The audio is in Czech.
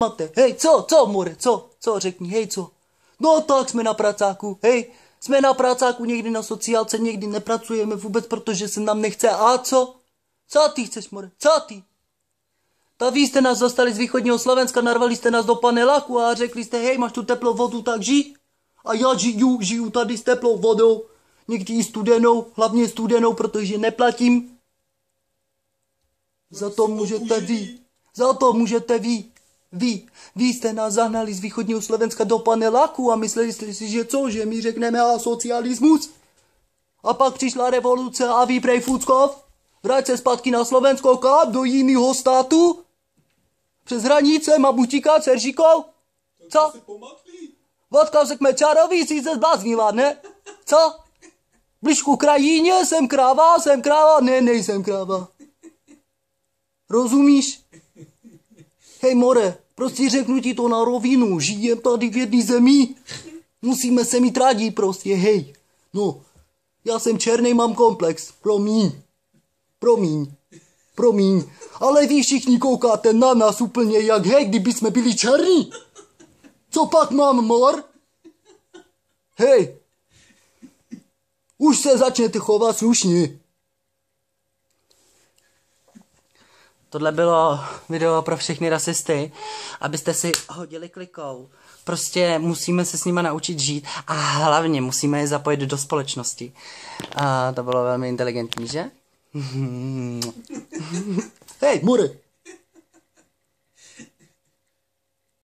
Mate, hej, co, co, more, co, co, řekni, hej, co. No tak jsme na pracáku, hej, jsme na pracáku, někdy na sociálce, někdy nepracujeme vůbec, protože se nám nechce. A co? Co ty chceš, more, co ty? Ta vy jste nás dostali z východního Slovenska, narvali jste nás do paneláku a řekli jste, hej, máš tu teplou vodu, tak žij. A já žiju, žiju tady s teplou vodou, někdy i studenou, hlavně studenou, protože neplatím. Za to můžete vy, za to můžete vy. Vy, vy jste nás zahnali z východního Slovenska do paneláku a mysleli jste si, že co, že my řekneme a socialismus? A pak přišla revoluce a vy, prej Fuckov, vrať se zpátky na Slovensko kam, do jiného státu? Přes hranice Mabutíka, Seržíkov? Co? Vodka se k si se zbláznila, ne? Co? Blíž k Ukrajině, jsem kráva, jsem kráva, ne, nejsem kráva. Rozumíš? Hej more, Prostě řeknu ti to na rovinu, žijem tady v jedné zemi. Musíme se mít rádi prostě, hej. No, já jsem černý, mám komplex, promiň. Promiň. Promiň. Ale vy všichni koukáte na nás úplně jak hej, kdyby jsme byli černí. Co pak mám mor? Hej. Už se začnete chovat slušně. Tohle bylo video pro všechny rasisty, abyste si hodili klikou. Prostě musíme se s nima naučit žít a hlavně musíme je zapojit do společnosti. A to bylo velmi inteligentní, že? Hej, mury!